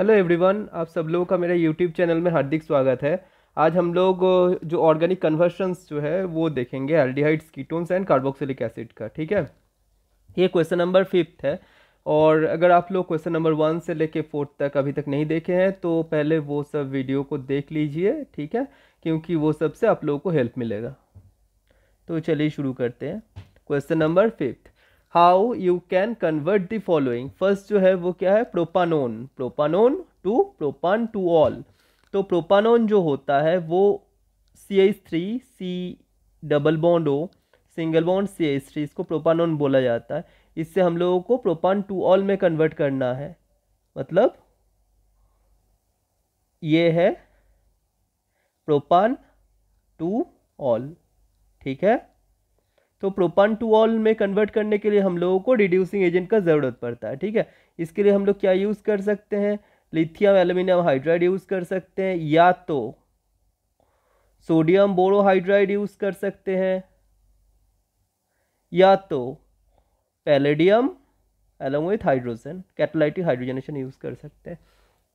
hello everyone आप सब लोगों का मेरे यूट्यूब चैनल में हार्दिक स्वागत है आज हम लोग जो ऑर्गेनिक कन्वर्शंस जो है वो देखेंगे aldehydes ketones and carboxylic acid का ठीक है ये क्वेश्चन नंबर फिफ्थ है और अगर आप लोग क्वेश्चन नंबर वन से लेके फोर्थ तक अभी तक नहीं देखे हैं तो पहले वो सब वीडियो को देख लीजिए ठीक है क्योंकि वो सबसे आप लोगों को हेल्प मिलेगा तो चलिए शुरू करते हैं question number fifth how you can convert the following first जो है वो क्या है propanone propanone to propan two ol तो प्रोपानोन जो होता है वो C H three C double bond O single bond C H three इसको प्रोपानोन बोला जाता है इससे हम लोगों को प्रोपान टू ऑल में कन्वर्ट करना है मतलब ये है प्रोपान टू ऑल ठीक है तो प्रोपान टू ऑल में कन्वर्ट करने के लिए हम लोगों को रिड्यूसिंग एजेंट का ज़रूरत पड़ता है ठीक है इसके लिए हम लोग क्या यूज़ कर सकते हैं लिथियम एल्यूमिनियम हाइड्राइड यूज़ कर सकते हैं या तो सोडियम बोरोहाइड्राइड यूज़ कर सकते हैं या तो palladium along with hydrogen catalytic hydrogenation use कर सकते हैं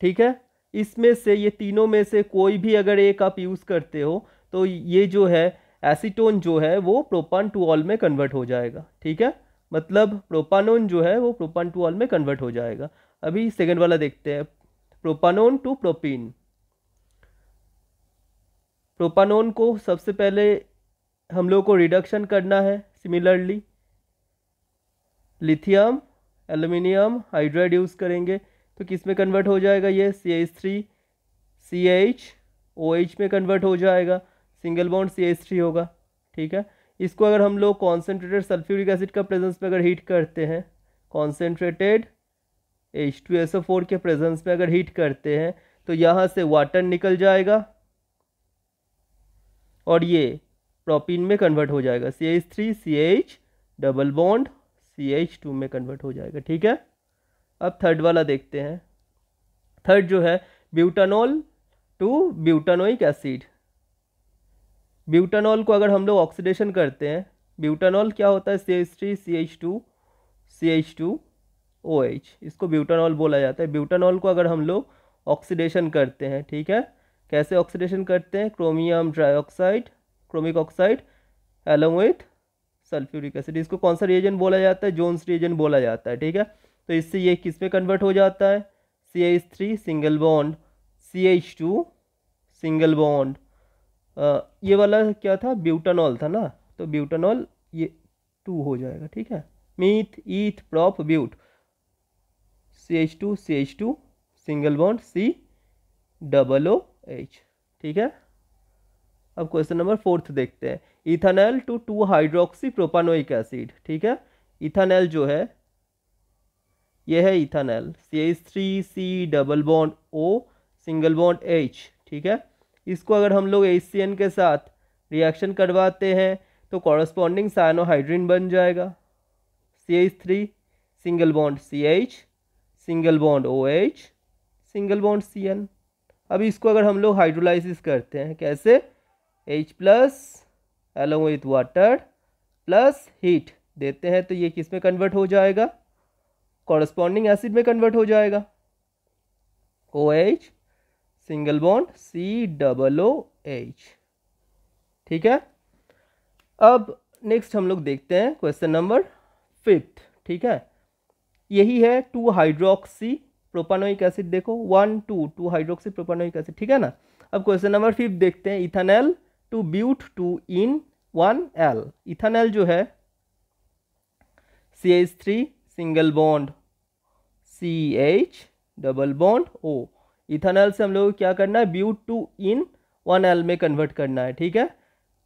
ठीक है इसमें से ये तीनों में से कोई भी अगर एक आप यूज़ करते हो तो ये जो है एसीटोन जो है वो प्रोपान टू ऑल में कन्वर्ट हो जाएगा ठीक है मतलब प्रोपानोन जो है वो प्रोपान टू ऑल में कन्वर्ट हो जाएगा अभी सेकेंड वाला देखते हैं प्रोपानोन टू प्रोपीन प्रोपानोन को सबसे पहले हम लोग को रिडक्शन करना है similarly lithium aluminium hydride use करेंगे तो किस में कन्वर्ट हो जाएगा ये C H three C H O H में कन्वर्ट हो जाएगा single bond C H three होगा ठीक है इसको अगर हम लोग कॉन्सेंट्रेटेड सल्फ्यूरिक एसिड का प्रेजेंस में अगर हीट करते हैं concentrated H two S O four के प्रेजेंस में अगर हीट करते हैं तो यहाँ से वाटर निकल जाएगा और ये प्रोपीन में कन्वर्ट हो जाएगा C H three C H double bond C H two में कन्वर्ट हो जाएगा ठीक है अब थर्ड वाला देखते हैं थर्ड जो है butanol to butanoic acid butanol को अगर हम लोग ऑक्सीडेशन करते हैं ब्यूटानॉल क्या होता है C H three C H two C H two O H इसको ब्यूटानॉल बोला जाता है ब्यूटानॉल को अगर हम लोग ऑक्सीडेशन करते हैं ठीक है कैसे ऑक्सीडेशन करते हैं chromium trioxide chromic oxide along with sulphuric acid इसको कौन सा रिएजेंट बोला जाता है जोन्स रिएजेंट बोला जाता है ठीक है तो इससे ये किस में कन्वर्ट हो जाता है C H three single bond C H two single bond ये वाला क्या था ब्यूटानॉल था ना तो ब्यूटानॉल ये टू हो जाएगा ठीक है meth eth prop but C H two C H two single bond C double O H ठीक है अब क्वेश्चन नंबर फोर्थ देखते हैं ethanal to two hydroxy propanoic acid ठीक है इथानल जो है यह है ethanal C H three C double bond O single bond H ठीक है इसको अगर हम लोग एच के साथ रिएक्शन करवाते हैं तो कॉरस्पॉन्डिंग साइनोहाइड्रिन बन जाएगा C H three single bond C H single bond O H single bond C N अब इसको अगर हम लोग हाइड्रोलाइसिस करते हैं कैसे H plus along with water plus heat देते हैं तो ये किस में कन्वर्ट हो जाएगा कॉरस्पॉन्डिंग एसिड में कन्वर्ट हो जाएगा O H single bond C double O H ठीक है अब नेक्स्ट हम लोग देखते हैं क्वेश्चन नंबर फिफ्थ ठीक है यही है टू हाइड्रोक्सी प्रोपानोइक एसिड देखो one two two hydroxy propanoic acid ठीक है ना अब क्वेश्चन नंबर फिफ्थ देखते हैं ethanal to but two en one al ethanal जो है C H three single bond C H double bond O ethanol से हम लोग क्या करना है but two en one al में कन्वर्ट करना है ठीक है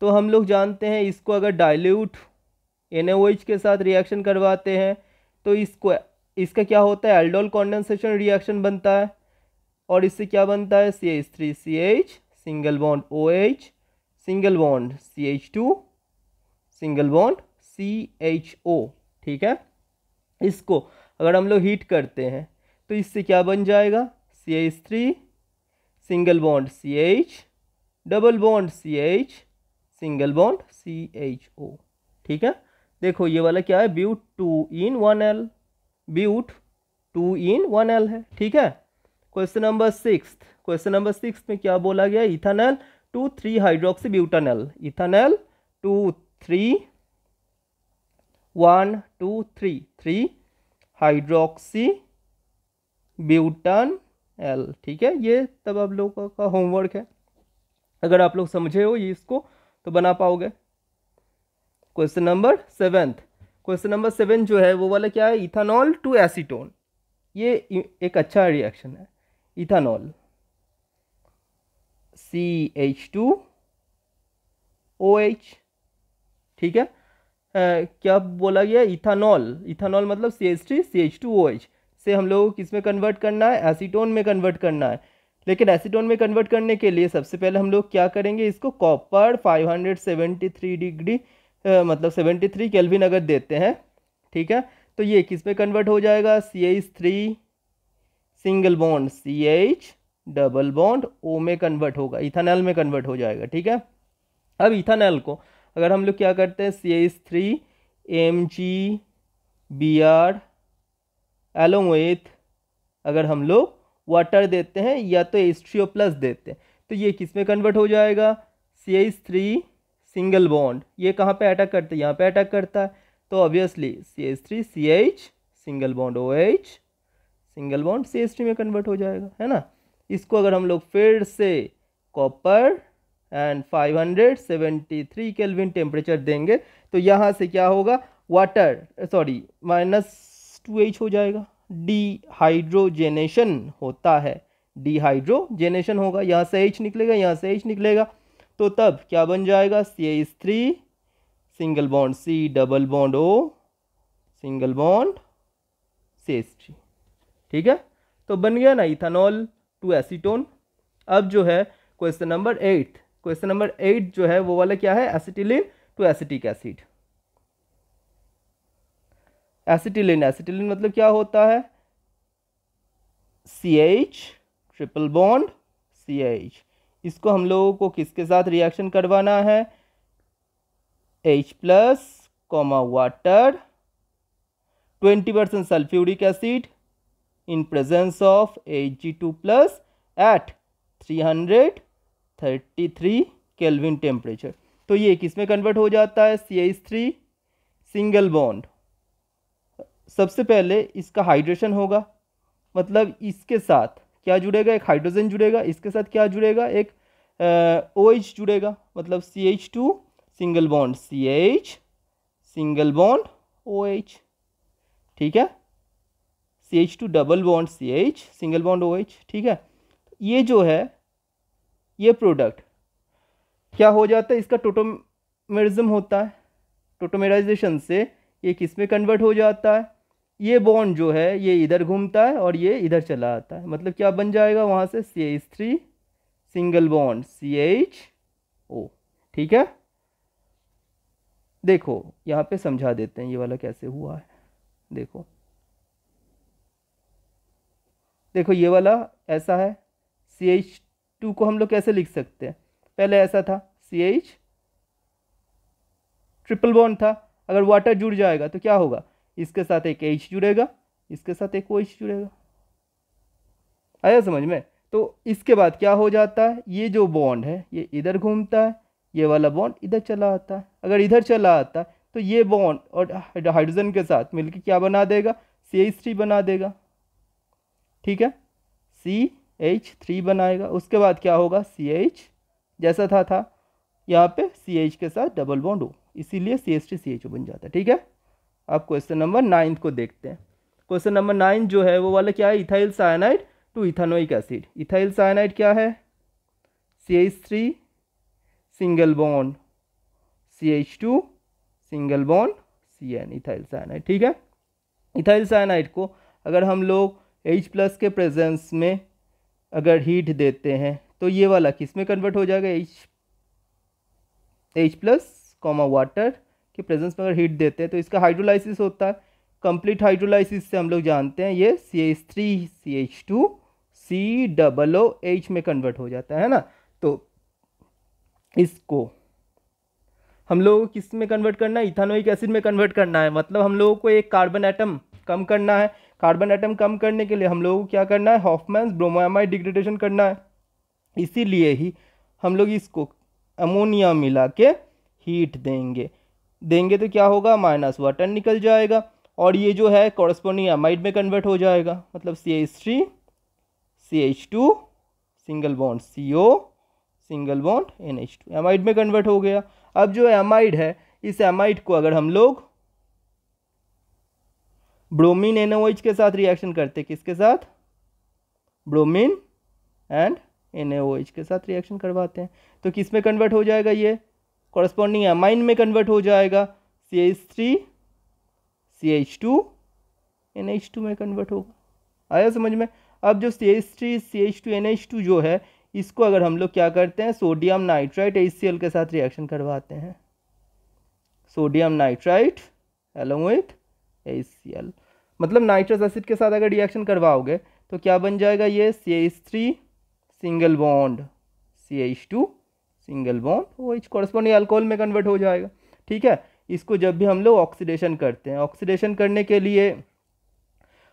तो हम लोग जानते हैं इसको अगर डाइल्यूट एन के साथ रिएक्शन करवाते हैं तो इसको इसका क्या होता है एल्डोल कॉन्डेंसेशन रिएक्शन बनता है और इससे क्या बनता है C H three C H single bond O H single bond C H two single bond C H O ठीक है इसको अगर हम लोग हीट करते हैं तो इससे क्या बन जाएगा C H three single bond C H double bond C H single bond C H O ठीक है देखो ये वाला क्या है but two en one al but two en one al है ठीक है question number six question number six में क्या बोला गया ethanal to three hydroxy butanal ethanal to three one two three three hydroxy butanal ठीक है ये तब आप लोगों का होमवर्क है अगर आप लोग समझे हो ये इसको तो बना पाओगे question number seventh question number seven जो है वो वाला क्या है इथानॉल टू एसीटोन ये एक अच्छा रिएक्शन है ethanol C H two O H ठीक है आ, क्या बोला गया इथानॉल इथानॉल मतलब C H three C H two O H से हम लोगों को किस में कन्वर्ट करना है एसीटोन में कन्वर्ट करना है लेकिन एसीटोन में कन्वर्ट करने के लिए सबसे पहले हम लोग क्या करेंगे इसको कॉपर 573 डिग्री आ, मतलब 73 थ्री केल्विन अगर देते हैं ठीक है तो ये किस में कन्वर्ट हो जाएगा C H three single bond C H double bond O में कन्वर्ट होगा इथानल में कन्वर्ट हो जाएगा ठीक है अब इथानल को अगर हम लोग क्या करते हैं C H three M G B R along with अगर हम लोग वाटर देते हैं या तो एस्ट्रियो प्लस देते हैं तो ये किस में कन्वर्ट हो जाएगा C H three single bond ये कहाँ पे अटैक करता है यहाँ पे अटैक करता है तो obviously C H three C H single bond O H single bond C S three में कन्वर्ट हो जाएगा है ना इसको अगर हम लोग फिर से कॉपर एंड 573 केल्विन टेम्परेचर देंगे तो यहाँ से क्या होगा water sorry minus two H हो जाएगा डिहाइड्रोजेनेशन होता है डिहाइड्रोजेनेशन होगा यहाँ से एच निकलेगा यहाँ से एच निकलेगा तो तब क्या बन जाएगा C three single bond C double bond O single bond C three ठीक है तो बन गया ना इथानॉल टू एसीटोन अब जो है question number eight question number eight जो है वो वाला क्या है acetylene to acetic acid acetylene acetylene मतलब क्या होता है C H triple bond C H इसको हम लोगों को किसके साथ रिएक्शन करवाना है H plus comma water twenty percent sulphuric acid in presence of H G two plus at three hundred thirty three kelvin temperature तो ये किस में कन्वर्ट हो जाता है C H three single bond सबसे पहले इसका हाइड्रेशन होगा मतलब इसके साथ क्या जुड़ेगा एक हाइड्रोजन जुड़ेगा इसके साथ क्या जुड़ेगा एक ओ एच जुड़ेगा मतलब C H two single bond C H single bond O H ठीक है C H two double bond C H single bond O H ठीक है ये जो है ये प्रोडक्ट क्या हो जाता है इसका टोटोमेरिज्म होता है टोटोमेराइजेशन से ये किस में कन्वर्ट हो जाता है ये बॉन्ड जो है ये इधर घूमता है और ये इधर चला आता है मतलब क्या बन जाएगा वहाँ से C H three single bond C H O ठीक है देखो यहाँ पे समझा देते हैं ये वाला कैसे हुआ है देखो देखो ये वाला ऐसा है सी एच टू को हम लोग कैसे लिख सकते हैं पहले ऐसा था सी एच ट्रिपल बॉन्ड था अगर वाटर जुड़ जाएगा तो क्या होगा इसके साथ एक एच जुड़ेगा इसके साथ एक ओ एच जुड़ेगा आया समझ में तो इसके बाद क्या हो जाता है ये जो बॉन्ड है ये इधर घूमता है ये वाला बॉन्ड इधर चला आता है अगर इधर चला आता है तो ये बॉन्ड और हाइड्रोजन के साथ मिलकर क्या बना देगा सी एच थ्री बना देगा ठीक है सी एच थ्री बनाएगा उसके बाद क्या होगा सी एच जैसा था था यहाँ पे सी एच के साथ डबल बॉन्ड हो इसीलिए C H three C H O बन जाता है ठीक है अब क्वेश्चन नंबर नाइन्थ को देखते हैं क्वेश्चन नंबर नाइन जो है वो वाला क्या है ethyl cyanide to ethanoic acid ethyl cyanide क्या है C H three single bond C H two single bond C N ethyl cyanide ठीक है इथाइल साइनाइड को अगर हम लोग एच प्लस के प्रेजेंस में अगर हीट देते हैं तो ये वाला किस में कन्वर्ट हो जाएगा H H plus comma water के प्रेजेंस में अगर हीट देते हैं तो इसका हाइड्रोलाइसिस होता है कंप्लीट हाइड्रोलाइसिस से हम लोग जानते हैं ये C H three C H two C double O H में कन्वर्ट हो जाता है ना तो इसको हम लोगों को किस में कन्वर्ट करना है इथानोइक एसिड में कन्वर्ट करना है मतलब हम लोगों को एक कार्बन एटम कम करना है कार्बन एटम कम करने के लिए हम लोगों को क्या करना है हॉफमैन ब्रोमोमाइड डिग्रेडेशन करना है इसीलिए ही हम लोग इसको अमोनिया मिला के हीट देंगे देंगे तो क्या होगा माइनस वाटन निकल जाएगा और ये जो है कॉरस्पॉन्डिंग एमाइड में कन्वर्ट हो जाएगा मतलब C H three C H two single bond C O single bond N H two amide में कन्वर्ट हो गया अब जो एमाइड है इस एमाइड को अगर हम लोग ब्रोमीन एन के साथ रिएक्शन करते किसके साथ ब्रोमीन एंड एन के साथ रिएक्शन करवाते हैं तो किस में कन्वर्ट हो जाएगा ये कॉरस्पॉन्डिंग एमाइन में कन्वर्ट हो जाएगा C H three C H two N H two में कन्वर्ट होगा आया समझ में अब जो C H three C H two N H two जो है इसको अगर हम लोग क्या करते हैं sodium nitrite H C L के साथ रिएक्शन करवाते हैं sodium nitrite along with H C L मतलब नाइट्रस एसिड के साथ अगर रिएक्शन करवाओगे तो क्या बन जाएगा ये C H three single bond C H two single bond तो वो इच कॉरस्पॉन्डिंग अल्कोहल में कन्वर्ट हो जाएगा ठीक है इसको जब भी हम लोग ऑक्सीडेशन करते हैं ऑक्सीडेशन करने के लिए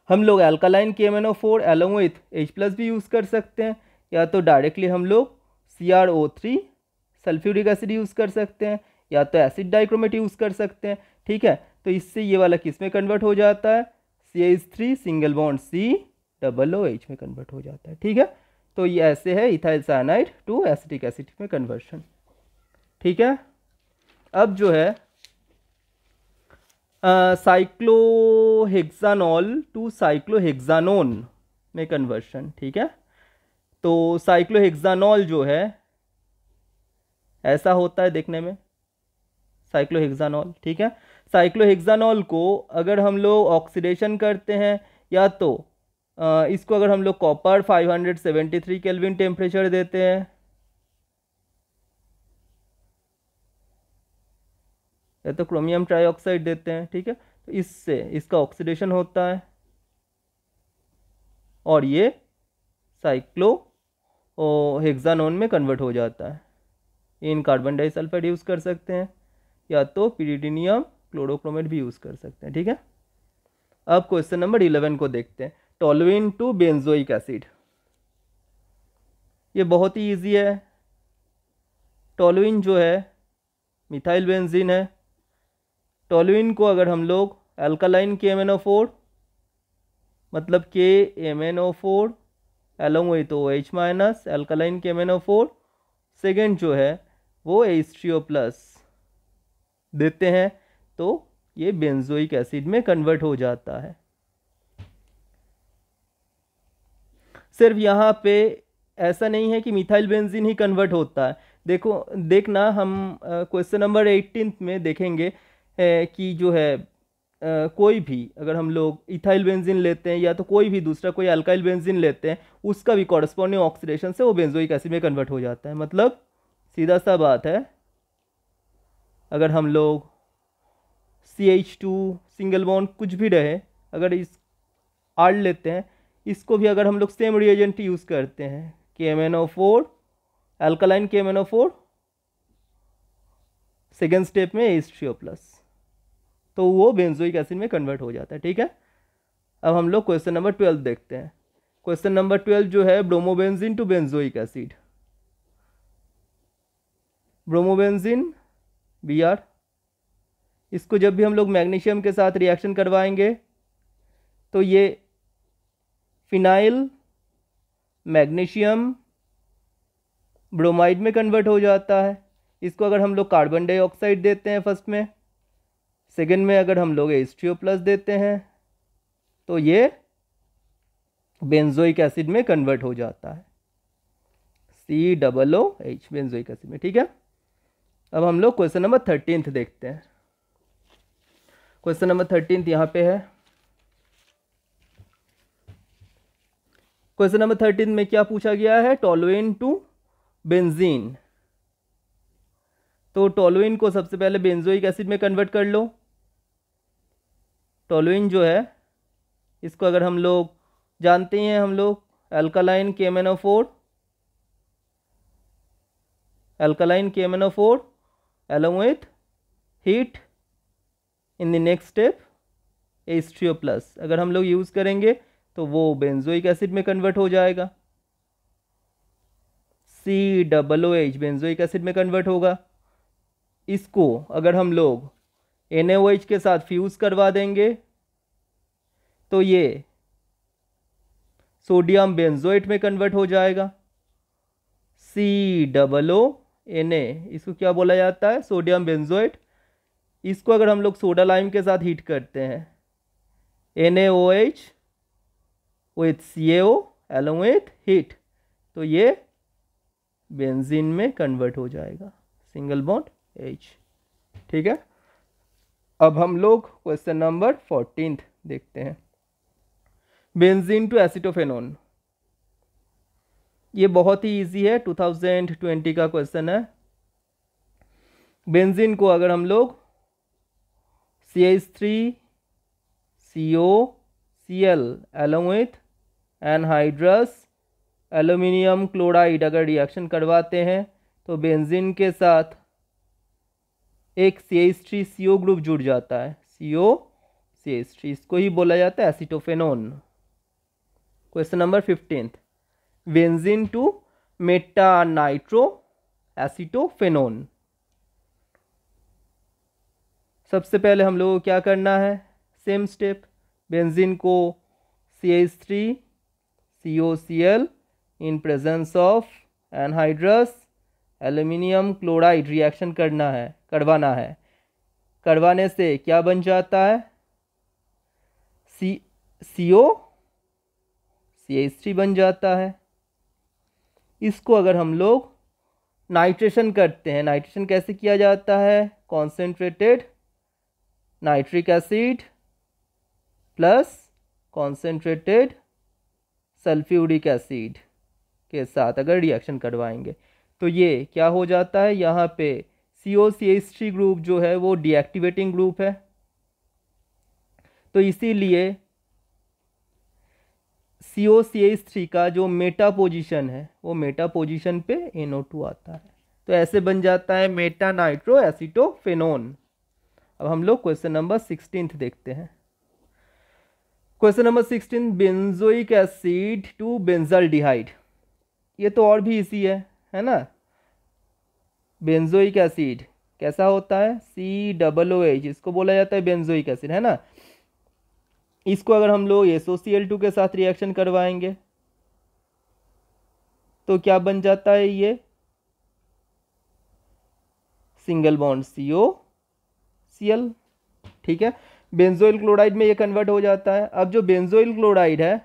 हम लोग एल्कालाइन के M N O four along with H plus भी यूज़ कर सकते हैं या तो डायरेक्टली हम लोग C R O three sulphuric acid use कर सकते हैं या तो एसिड डाइक्रोमेट यूज़ कर सकते हैं ठीक है तो इससे ये वाला किस में कन्वर्ट हो जाता है C H three single bond C double O H में कन्वर्ट हो जाता है ठीक है तो ये ऐसे है ethyl cyanide to acetic acid में कन्वर्शन ठीक है अब जो है साइक्लोहेक्सानॉल टू साइक्लोहेक्सानोन में कन्वर्शन ठीक है तो साइक्लोहेक्सानॉल जो है ऐसा होता है देखने में साइक्लोहेक्सानॉल ठीक है साइक्लोहेक्सानॉल को अगर हम लोग ऑक्सीडेशन करते हैं या तो इसको अगर हम लोग कॉपर 573 केल्विन टेम्परेचर देते हैं या तो क्रोमियम ट्राइऑक्साइड देते हैं ठीक है तो इससे इसका ऑक्सीडेशन होता है और ये साइक्लो हेक्सानोन में कन्वर्ट हो जाता है इन कार्बन डाइसल्फाइड यूज़ कर सकते हैं या तो पीरीडिनियम क्लोरोक्रोमेट भी यूज़ कर सकते हैं ठीक है अब क्वेश्चन नंबर इलेवन को देखते हैं टोलविन टू बेंजोइक एसिड ये बहुत ही इजी है टोलविन जो है मिथाइल बेंजीन है टोलविन को अगर हम लोग एल्कालाइन के एम फोर मतलब K M N O four along तो ओ एच माइनस एल्कालाइन के M N O four second जो है वो एच टी ओ प्लस देते हैं तो ये बेंजोइक एसिड में कन्वर्ट हो जाता है सिर्फ यहाँ पे ऐसा नहीं है कि मिथाइल बेंजीन ही कन्वर्ट होता है देखो देखना हम क्वेश्चन नंबर एटीन में देखेंगे ए, कि जो है कोई भी अगर हम लोग इथाइल बेंजीन लेते हैं या तो कोई भी दूसरा कोई अल्काइल बेंजीन लेते हैं उसका भी कॉरस्पॉन्डिंग ऑक्सीडेशन से वो बेंजोइक एसिड में कन्वर्ट हो जाता है मतलब सीधा सा बात है अगर हम लोग C H two single bond कुछ भी रहे अगर इस आर लेते हैं इसको भी अगर हम लोग सेम रिएजेंट यूज़ करते हैं K M N O four alkaline K M N O four second step में ओ प्लस तो वो बेंजोइक एसिड में कन्वर्ट हो जाता है ठीक है अब हम लोग क्वेश्चन नंबर ट्वेल्व देखते हैं क्वेश्चन नंबर ट्वेल्व जो है bromobenzene to benzoic acid bromobenzene B R इसको जब भी हम लोग मैग्नीशियम के साथ रिएक्शन करवाएंगे तो ये फिनाइल मैग्नीशियम ब्रोमाइड में कन्वर्ट हो जाता है इसको अगर हम लोग कार्बन डाइऑक्साइड देते हैं फर्स्ट में सेकेंड में अगर हम लोग एस्ट्रियो प्लस देते हैं तो ये बेंजोइक एसिड में कन्वर्ट हो जाता है C double O H benzoic acid में ठीक है अब हम लोग क्वेश्चन नंबर थर्टीन देखते हैं क्वेश्चन नंबर थर्टीनथ यहाँ पे है क्वेश्चन नंबर थर्टीन में क्या पूछा गया है टोलोइन टू बेंजीन तो टोलोइन को सबसे पहले बेंजोइक एसिड में कन्वर्ट कर लो टोलोइन जो है इसको अगर हम लोग जानते हैं हम लोग alkaline K M N O four alkaline K M N O four along with heat in the next step H3O plus अगर हम लोग यूज़ करेंगे तो वो बेंजोइक एसिड में कन्वर्ट हो जाएगा C double O H benzoic acid में कन्वर्ट होगा इसको अगर हम लोग एन के साथ फ्यूज़ करवा देंगे तो ये सोडियम बेंजोइट में कन्वर्ट हो जाएगा C double O N A इसको क्या बोला जाता है सोडियम बेंजोइट इसको अगर हम लोग सोडा लाइम के साथ हीट करते हैं N A O H with C A O along with heat तो ये बेंजीन में कन्वर्ट हो जाएगा सिंगल बॉन्ड एच ठीक है अब हम लोग क्वेश्चन नंबर फोर्टीन देखते हैं बेंजीन टू एसिटोफेनोन ये बहुत ही इजी है 2020 का क्वेश्चन है बेंजीन को अगर हम लोग C H three C O C L along with anhydrous aluminium chloride अगर रिएक्शन करवाते हैं तो बेंजीन के साथ एक C S three C O group जुड़ जाता है सी ओ सी एस थ्री इसको ही बोला जाता है acetophenone question number fifteenth benzene to meta nitro acetophenone सबसे पहले हम लोगों को क्या करना है सेम स्टेप बेंजीन को C three COCl in presence of anhydrous aluminium chloride reaction करना है करवाना है करवाने से क्या बन जाता है सी सी ओ सी एस थ्री बन जाता है इसको अगर हम लोग नाइट्रेशन करते हैं नाइट्रेशन कैसे किया जाता है concentrated nitric acid plus concentrated sulphuric acid के साथ अगर रिएक्शन करवाएंगे तो ये क्या हो जाता है यहाँ पे C O C H three group जो है वो डीएक्टिवेटिंग ग्रुप है तो इसीलिए सी ओ सी एच थ्री का जो मेटा पोजीशन है वो मेटा पोजीशन पे एन टू आता है तो ऐसे बन जाता है मेटा नाइट्रो एसिटोफेनोन अब हम लोग क्वेश्चन नंबर सिक्सटीन देखते हैं question number sixteen benzoic acid to benzaldehyde ये तो और भी इसी है है ना बेंजोइक एसिड कैसा होता है सी डबल ओ एच इसको बोला जाता है बेंजोइक एसिड है ना इसको अगर हम लोग एस सी एल टू के साथ रिएक्शन करवाएंगे तो क्या बन जाता है ये single bond C O C L ठीक है बेंजोइल क्लोराइड में ये कन्वर्ट हो जाता है अब जो बेंजोइल क्लोराइड है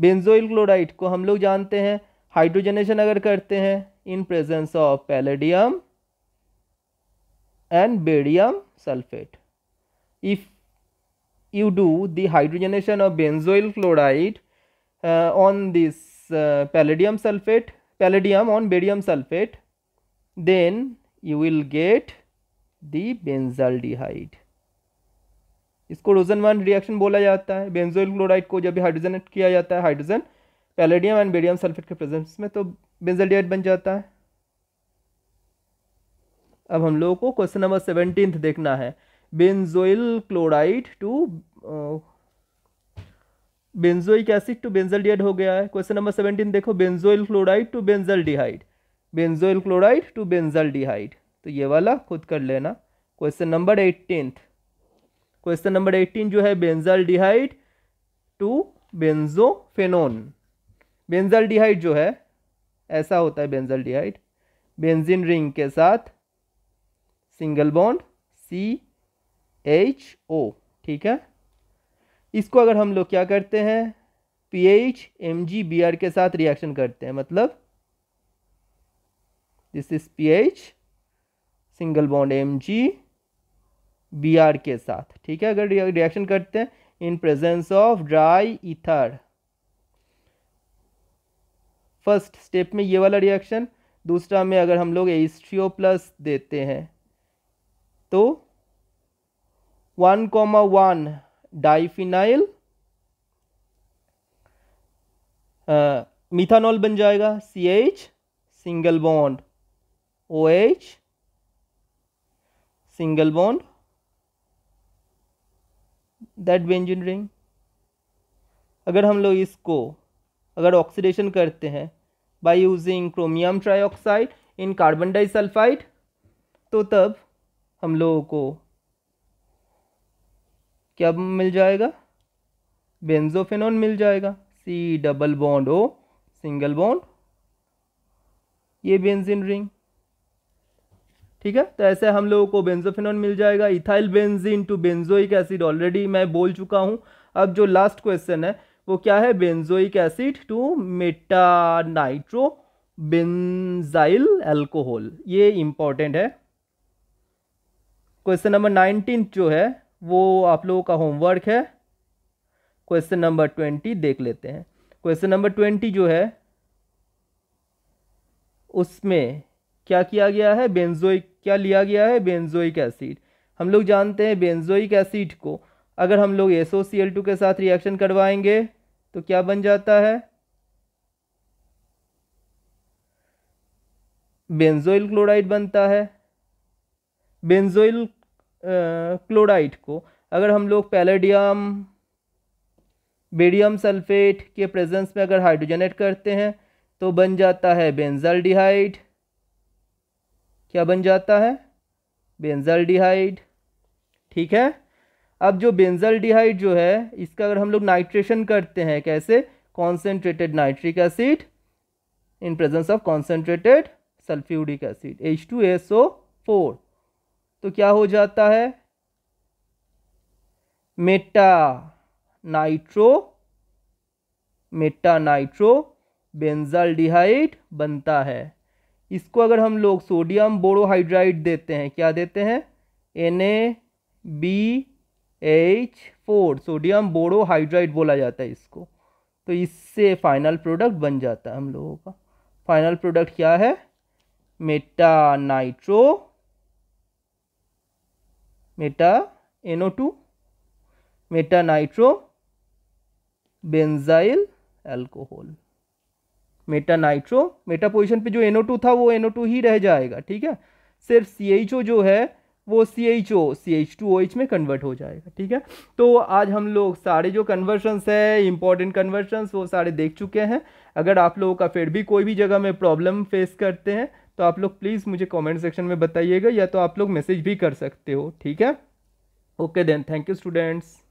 बेंजोइल क्लोराइड को हम लोग जानते हैं हाइड्रोजनेशन अगर करते हैं in presence of palladium and barium sulphate if you do the hydrogenation of benzoyl chloride on this palladium sulphate palladium on barium sulphate then you will get the benzaldehyde इसको रोजन one reaction बोला जाता है benzoyl chloride को जब भी hydrogen किया जाता है hydrogen palladium and barium sulphate के प्रेजेंस में तो बेंजल्डिहाइड बन जाता है अब हम लोगों को क्वेश्चन नंबर सेवनटीन देखना है benzoyl chloride to benzoic acid to benzal हो गया है क्वेश्चन नंबर सेवनटीन देखो benzoyl chloride to benzal benzoyl chloride to benzal तो ये वाला खुद कर लेना question number eighteen question number eighteen जो है benzaldehyde to benzophenone benzaldehyde जो है ऐसा होता है बेंजल डिहाइड बेंजिन रिंग के साथ single bond C H O ठीक है इसको अगर हम लोग क्या करते हैं P H M G B R के साथ रिएक्शन करते हैं मतलब this is P H single bond M G B R के साथ ठीक है अगर रिएक्शन करते हैं in presence of dry ether first step में ये वाला रिएक्शन दूसरा में अगर हम लोग एस्ट्रियो प्लस देते हैं तो one comma one diphenyl methanol बन जाएगा C H single bond O H single bond that benzene ring अगर हम लोग इसको अगर ऑक्सीडेशन करते हैं by using chromium trioxide in carbon disulphide तो तब हम लोगों को क्या मिल जाएगा बेंजोफेनॉन मिल जाएगा C double bond O single bond ये बेंजिन रिंग ठीक है तो ऐसे हम लोगों को बेंजोफिनॉन मिल जाएगा ethyl benzene to benzoic acid already मैं बोल चुका हूँ अब जो लास्ट क्वेश्चन है वो क्या है benzoic acid to meta nitro benzyl alcohol ये इम्पॉर्टेंट है क्वेश्चन नंबर नाइनटीन जो है वो आप लोगों का होमवर्क है क्वेश्चन नंबर ट्वेंटी देख लेते हैं क्वेश्चन नंबर ट्वेंटी जो है उसमें क्या किया गया है बेंजोइक क्या लिया गया है बेंजोइक एसिड हम लोग जानते हैं बेंजोइक एसिड को अगर हम लोग एस के साथ रिएक्शन करवाएंगे तो क्या बन जाता है बेंजोइल क्लोराइड बनता है बेंजोइल क्लोराइड को अगर हम लोग पैलेडियम बेडियम सल्फेट के प्रेजेंस में अगर हाइड्रोजनेट करते हैं तो बन जाता है बेंजल डिहाइड क्या बन जाता है बेंजल ठीक है अब जो बेंजल डिहाइड जो है इसका अगर हम लोग नाइट्रेशन करते हैं कैसे concentrated nitric acid in presence of concentrated sulphuric acid H two S O four तो क्या हो जाता है meta nitro meta nitro benzaldehyde बनता है इसको अगर हम लोग सोडियम बोरोहाइड्राइड देते हैं क्या देते हैं N A B H four sodium borohydride बोला जाता है इसको तो इससे फाइनल प्रोडक्ट बन जाता है हम लोगों का फाइनल प्रोडक्ट क्या है meta nitro meta N O two meta nitro benzyl alcohol meta nitro meta position पर जो एनओ था वो एनओ ही रह जाएगा ठीक है सिर्फ सी जो है वो C H O C H two O H में कन्वर्ट हो जाएगा ठीक है तो आज हम लोग सारे जो कन्वर्शंस है इंपॉर्टेंट कन्वर्शंस वो सारे देख चुके हैं अगर आप लोगों का फिर भी कोई भी जगह में प्रॉब्लम फेस करते हैं तो आप लोग प्लीज़ मुझे कमेंट सेक्शन में बताइएगा या तो आप लोग मैसेज भी कर सकते हो ठीक है okay then thank you students